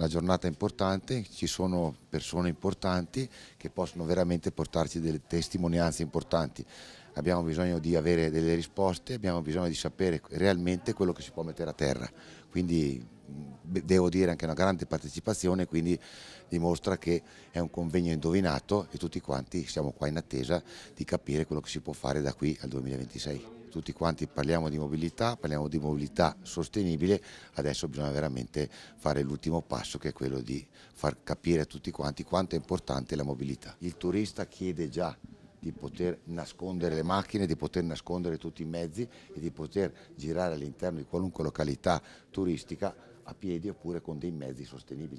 una giornata importante, ci sono persone importanti che possono veramente portarci delle testimonianze importanti. Abbiamo bisogno di avere delle risposte, abbiamo bisogno di sapere realmente quello che si può mettere a terra. Quindi devo dire anche una grande partecipazione, quindi dimostra che è un convegno indovinato e tutti quanti siamo qua in attesa di capire quello che si può fare da qui al 2026 tutti quanti parliamo di mobilità, parliamo di mobilità sostenibile, adesso bisogna veramente fare l'ultimo passo che è quello di far capire a tutti quanti quanto è importante la mobilità. Il turista chiede già di poter nascondere le macchine, di poter nascondere tutti i mezzi e di poter girare all'interno di qualunque località turistica a piedi oppure con dei mezzi sostenibili.